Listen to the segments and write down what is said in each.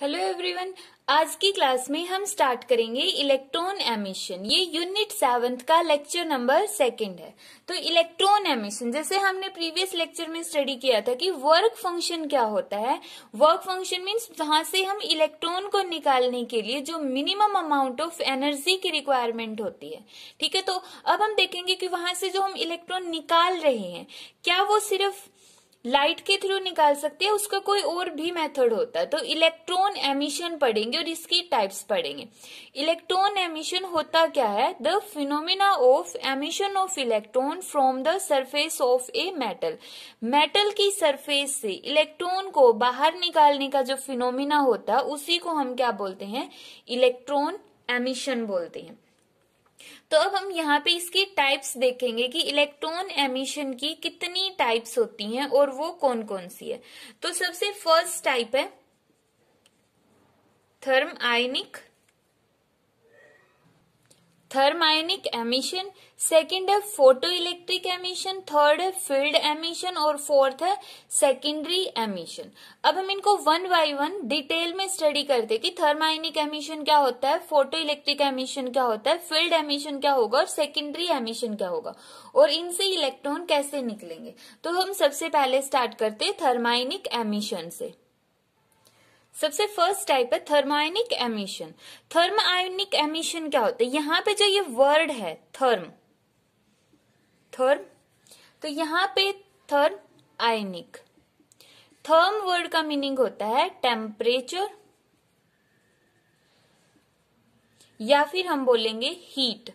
hello everyone आज की class में हम स्टार्ट करेंगे इलेक्ट्रॉन एमिशन ये यूनिट सेवंथ का लेक्चर नंबर सेकंड है तो इलेक्ट्रॉन एमिशन जैसे हमने प्रीवियस लेक्चर में स्टडी किया था कि वर्क फंक्शन क्या होता है वर्क फंक्शन मींस जहां से हम इलेक्ट्रॉन को निकालने के लिए जो मिनिमम अमाउंट ऑफ एनर्जी की रिक्वायरमेंट होती है ठीक है तो अब हम देखेंगे कि वहां से जो हम इलेक्ट्रॉन निकाल रहे हैं क्या वो सिर्फ लाइट के थ्रू निकाल सकते हैं उसका कोई और भी मेथड होता है तो इलेक्ट्रॉन एमिशन पढ़ेंगे और इसकी टाइप्स पढ़ेंगे इलेक्ट्रॉन एमिशन होता क्या है the phenomena of emission of electron from the surface of a metal metal की सरफेस से इलेक्ट्रॉन को बाहर निकालने का जो फिनोमिना होता है उसी को हम क्या बोलते हैं इलेक्ट्रॉन एमिशन बोलते हैं तो अब हम यहाँ पे इसकी टाइप्स देखेंगे कि इलेक्ट्रॉन एमिशन की कितनी टाइप्स होती हैं और वो कौन कौन सी है तो सबसे फर्स्ट टाइप है thermionic thermionic emission second है फोटो इलेक्ट्रिक एमिशन थर्ड है फील्ड एमिशन और फोर्थ है सेकेंडरी एमिशन अब हम इनको वन बाई वन डिटेल में स्टडी करते कि थर्मायनिक एमिशन क्या होता है फोटो इलेक्ट्रिक एमिशन क्या होता है फील्ड एमिशन क्या होगा और सेकेंडरी एमिशन क्या होगा और इनसे इलेक्ट्रॉन कैसे निकलेंगे तो हम सबसे पहले स्टार्ट करते थर्मायनिक एमिशन से सबसे फर्स्ट टाइप है thermionic emission thermionic emission क्या होता है यहाँ पे जो ये वर्ड है थर्म थर्म तो यहाँ पे थर्म आयोनिक थर्म वर्ड का मीनिंग होता है टेम्परेचर या फिर हम बोलेंगे हीट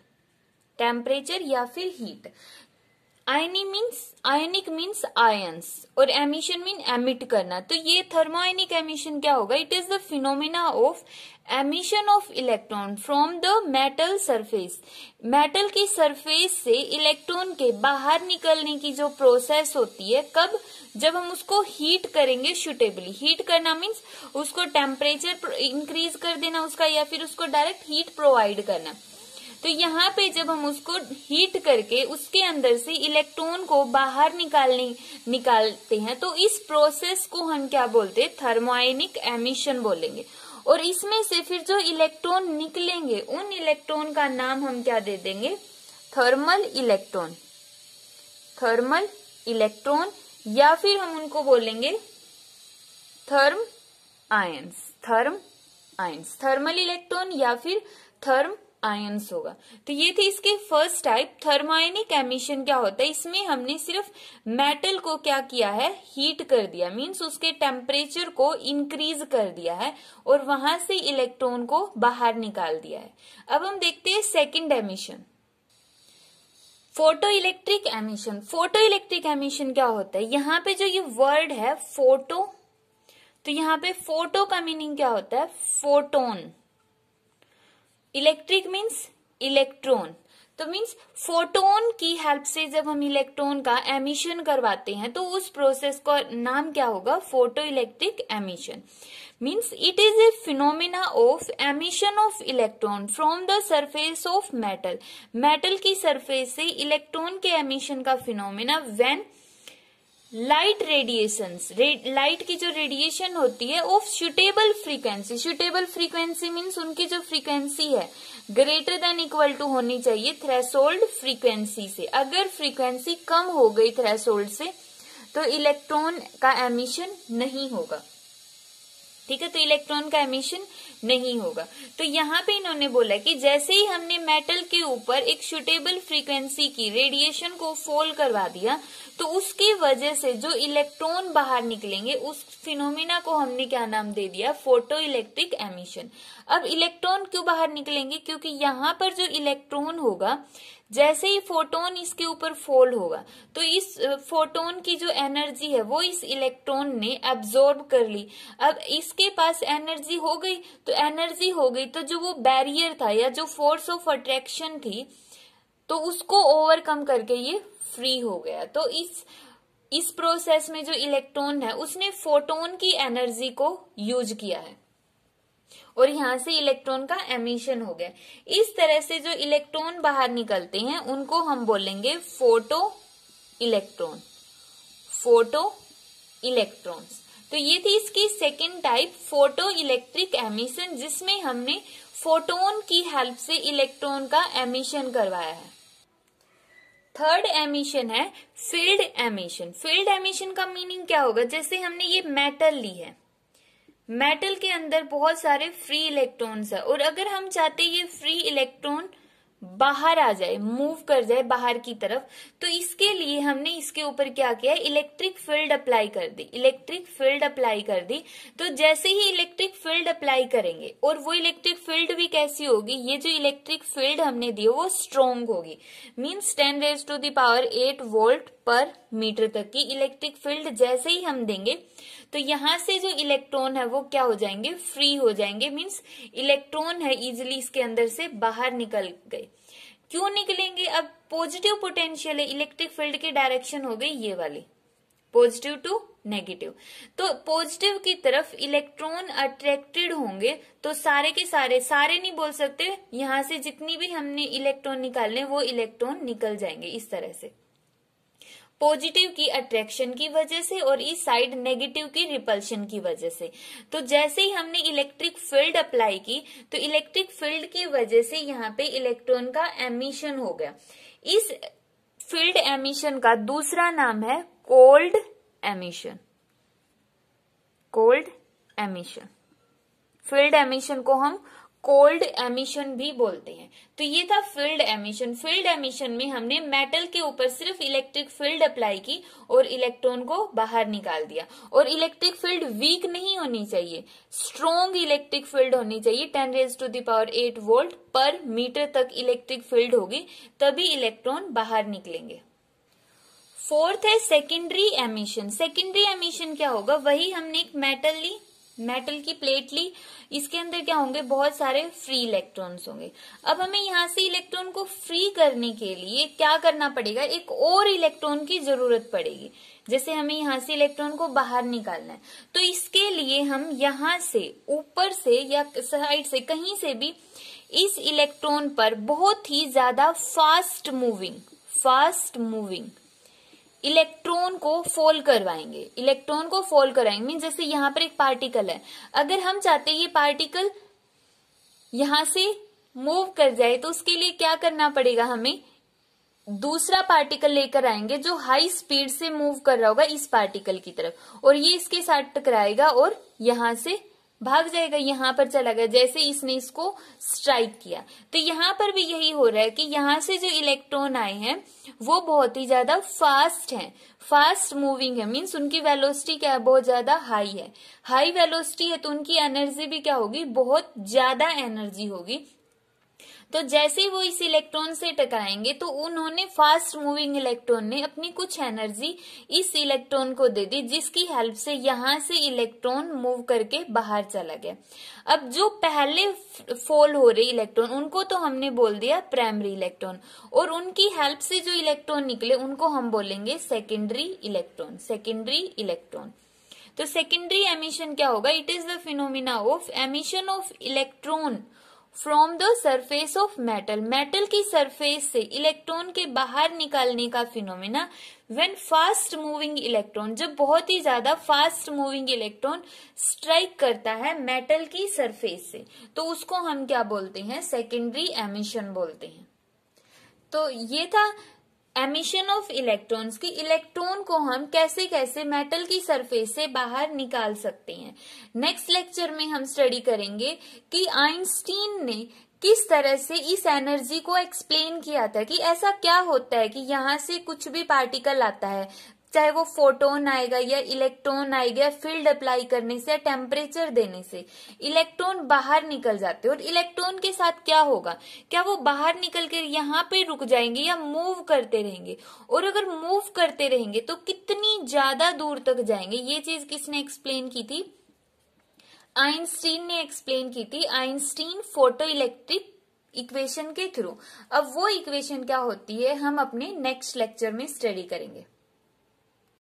टेम्परेचर या फिर हीट आयनी मीन्स आयनिक मीन्स आयंस और एमिशन मीन एमिट करना तो ये आयनिक एमिशन क्या होगा it is the phenomena of emission of electron from the metal surface metal की सरफेस से इलेक्ट्रॉन के बाहर निकलने की जो प्रोसेस होती है कब जब हम उसको हीट करेंगे सुटेबली हीट करना मीन्स उसको टेम्परेचर इंक्रीज कर देना उसका या फिर उसको डायरेक्ट हीट प्रोवाइड करना तो यहाँ पे जब हम उसको हीट करके उसके अंदर से इलेक्ट्रॉन को बाहर निकालने निकालते हैं तो इस प्रोसेस को हम क्या बोलते हैं थर्मोआइनिक एमिशन बोलेंगे और इसमें से फिर जो इलेक्ट्रॉन निकलेंगे उन इलेक्ट्रॉन का नाम हम क्या दे देंगे थर्मल इलेक्ट्रॉन थर्मल इलेक्ट्रॉन या फिर हम उनको बोलेंगे thermions thermions thermal electron या फिर थर्म आयंस होगा तो ये थे इसके फर्स्ट टाइप थर्मायनिक एमिशन क्या होता है इसमें हमने सिर्फ मेटल को क्या किया है हीट कर दिया मींस उसके टेम्परेचर को इंक्रीज कर दिया है और वहां से इलेक्ट्रॉन को बाहर निकाल दिया है अब हम देखते हैं second emission photo electric emission photo electric emission क्या होता है यहाँ पे जो ये वर्ड है फोटो तो यहाँ पे फोटो का मीनिंग क्या होता है फोटोन इलेक्ट्रिक मीन्स इलेक्ट्रॉन तो मीन्स फोटोन की हेल्प से जब हम इलेक्ट्रॉन का एमिशन करवाते हैं तो उस प्रोसेस का नाम क्या होगा photo electric emission means it is a phenomena of emission of electron from the surface of metal metal की सरफेस से इलेक्ट्रॉन के एमिशन का phenomena when light radiation light की जो रेडिएशन होती है वो suitable frequency suitable frequency means उनकी जो फ्रीक्वेंसी है ग्रेटर देन इक्वल टू होनी चाहिए थ्रेसोल्ड फ्रीक्वेंसी से अगर फ्रीक्वेंसी कम हो गई थ्रेसोल्ड से तो इलेक्ट्रॉन का एमिशन नहीं होगा ठीक है तो इलेक्ट्रॉन का एमिशन नहीं होगा तो यहाँ पे इन्होंने बोला कि जैसे ही हमने मेटल के ऊपर एक सुटेबल फ्रीक्वेंसी की रेडिएशन को फोल करवा दिया तो उसकी वजह से जो इलेक्ट्रॉन बाहर निकलेंगे उस फिनोमिना को हमने क्या नाम दे दिया फोटो इलेक्ट्रिक एमिशन अब इलेक्ट्रॉन क्यों बाहर निकलेंगे क्योंकि यहाँ पर जो इलेक्ट्रॉन होगा जैसे ही फोटोन इसके ऊपर फोल्ड होगा तो इस फोटोन की जो एनर्जी है वो इस इलेक्ट्रॉन ने एब्जॉर्ब कर ली अब इसके पास एनर्जी हो गई तो एनर्जी हो गई तो जो वो बैरियर था या जो फोर्स ऑफ अट्रैक्शन थी तो उसको ओवरकम करके ये फ्री हो गया तो इस इस प्रोसेस में जो इलेक्ट्रॉन है उसने फोटोन की एनर्जी को यूज किया है और यहाँ से इलेक्ट्रॉन का एमिशन हो गया इस तरह से जो इलेक्ट्रॉन बाहर निकलते हैं उनको हम बोलेंगे फोटो इलेक्ट्रॉन फोटो इलेक्ट्रॉन्स तो ये थी इसकी second type photo electric emission जिसमें हमने फोटोन की हेल्प से इलेक्ट्रॉन का एमिशन करवाया है थर्ड एमिशन है फील्ड एमिशन फील्ड एमिशन का मीनिंग क्या होगा जैसे हमने ये मेटल ली है मेटल के अंदर बहुत सारे फ्री इलेक्ट्रॉन्स है और अगर हम चाहते ये फ्री इलेक्ट्रॉन बाहर आ जाए मूव कर जाए बाहर की तरफ तो इसके लिए हमने इसके ऊपर क्या किया इलेक्ट्रिक फील्ड अप्लाई कर दी इलेक्ट्रिक फील्ड अप्लाई कर दी तो जैसे ही इलेक्ट्रिक फील्ड अप्लाई करेंगे और वो इलेक्ट्रिक फील्ड भी कैसी होगी ये जो इलेक्ट्रिक फील्ड हमने दी वो स्ट्रोंग होगी means ten raise to the power eight volt per metre तक की इलेक्ट्रिक फील्ड जैसे ही हम देंगे तो यहां से जो इलेक्ट्रॉन है वो क्या हो जाएंगे फ्री हो जाएंगे मीन्स इलेक्ट्रॉन है इजिली इसके अंदर से बाहर निकल गए क्यों निकलेंगे अब पॉजिटिव पोटेंशियल है इलेक्ट्रिक फील्ड की डायरेक्शन हो गई ये वाली पॉजिटिव टू नेगेटिव तो पॉजिटिव की तरफ इलेक्ट्रॉन अट्रैक्टेड होंगे तो सारे के सारे सारे नहीं बोल सकते यहां से जितनी भी हमने इलेक्ट्रॉन निकालने वो इलेक्ट्रॉन निकल जाएंगे इस तरह से पॉजिटिव की अट्रैक्शन की वजह से और इस साइड नेगेटिव की रिपल्शन की वजह से तो जैसे ही हमने इलेक्ट्रिक फील्ड अप्लाई की तो इलेक्ट्रिक फील्ड की वजह से यहाँ पे इलेक्ट्रॉन का एमिशन हो गया इस फील्ड एमिशन का दूसरा नाम है cold emission cold emission field emission को हम कोल्ड एमिशन भी बोलते हैं तो ये था फील्ड एमिशन फील्ड एमिशन में हमने मेटल के ऊपर सिर्फ इलेक्ट्रिक फील्ड अप्लाई की और इलेक्ट्रॉन को बाहर निकाल दिया और इलेक्ट्रिक फील्ड वीक नहीं होनी चाहिए स्ट्रोंग इलेक्ट्रिक फील्ड होनी चाहिए ten raise to the power eight volt per metre तक इलेक्ट्रिक फील्ड होगी तभी इलेक्ट्रॉन बाहर निकलेंगे फोर्थ है सेकेंडरी एमिशन सेकेंडरी एमिशन क्या होगा वही हमने एक मेटल ली मेटल की प्लेट ली इसके अंदर क्या होंगे बहुत सारे फ्री इलेक्ट्रॉन्स होंगे अब हमें यहां से इलेक्ट्रॉन को फ्री करने के लिए क्या करना पड़ेगा एक और इलेक्ट्रॉन की जरूरत पड़ेगी जैसे हमें यहां से इलेक्ट्रॉन को बाहर निकालना है तो इसके लिए हम यहां से ऊपर से या साइड से कहीं से भी इस इलेक्ट्रॉन पर बहुत ही ज्यादा fast moving fast moving electron को फोल करवाएंगे इलेक्ट्रॉन को फोल करवाएंगे मीन जैसे यहां पर एक पार्टिकल है अगर हम चाहते हैं ये पार्टिकल यहां से मूव कर जाए तो उसके लिए क्या करना पड़ेगा हमें दूसरा पार्टिकल लेकर आएंगे जो हाई स्पीड से मूव कर रहा होगा इस पार्टिकल की तरफ और ये इसके साथ टकराएगा और यहां से भाग जाएगा यहाँ पर चला गया जैसे इसने इसको स्ट्राइक किया तो यहाँ पर भी यही हो रहा है कि यहाँ से जो इलेक्ट्रॉन आए हैं वो बहुत ही ज्यादा फास्ट हैं फास्ट मूविंग है मीन्स उनकी वेलोसिटी क्या है बहुत ज्यादा हाई है हाई वेलोसिटी है तो उनकी एनर्जी भी क्या होगी बहुत ज्यादा एनर्जी होगी तो जैसे वो इस इलेक्ट्रॉन से टकराएंगे तो उन्होंने फास्ट मूविंग इलेक्ट्रॉन ने अपनी कुछ एनर्जी इस इलेक्ट्रॉन को दे दी जिसकी हेल्प से यहां से इलेक्ट्रॉन मूव करके बाहर चला गया अब जो पहले फॉल हो रहे इलेक्ट्रॉन उनको तो हमने बोल दिया प्राइमरी इलेक्ट्रॉन और उनकी हेल्प से जो इलेक्ट्रॉन निकले उनको हम बोलेंगे सेकेंडरी इलेक्ट्रॉन सेकेंडरी इलेक्ट्रॉन तो सेकेंडरी एमिशन क्या होगा it is the phenomena of emission of electron from the surface of metal metal की सरफेस से इलेक्ट्रॉन के बाहर निकालने का phenomena when fast moving electron जब बहुत ही ज्यादा फास्ट मूविंग इलेक्ट्रॉन स्ट्राइक करता है मेटल की सरफेस से तो उसको हम क्या बोलते हैं सेकेंडरी एमिशन बोलते हैं तो ये था एमिशन ऑफ इलेक्ट्रॉन्स की इलेक्ट्रॉन को हम कैसे कैसे मेटल की सरफेस से बाहर निकाल सकते हैं नेक्स्ट लेक्चर में हम स्टडी करेंगे कि आइंस्टीन ने किस तरह से इस एनर्जी को एक्सप्लेन किया था कि ऐसा क्या होता है कि यहाँ से कुछ भी पार्टिकल आता है चाहे वो फोटोन आएगा या इलेक्ट्रॉन आएगा फील्ड अप्लाई करने से या टेम्परेचर देने से इलेक्ट्रॉन बाहर निकल जाते हैं और इलेक्ट्रॉन के साथ क्या होगा क्या वो बाहर निकल कर यहाँ पे रुक जाएंगे या मूव करते रहेंगे और अगर मूव करते रहेंगे तो कितनी ज्यादा दूर तक जाएंगे ये चीज किसने एक्सप्लेन की थी आइंस्टीन ने एक्सप्लेन की थी आइंस्टीन फोटो इलेक्ट्रिक इक्वेशन के थ्रू अब वो इक्वेशन क्या होती है हम अपने नेक्स्ट लेक्चर में स्टडी करेंगे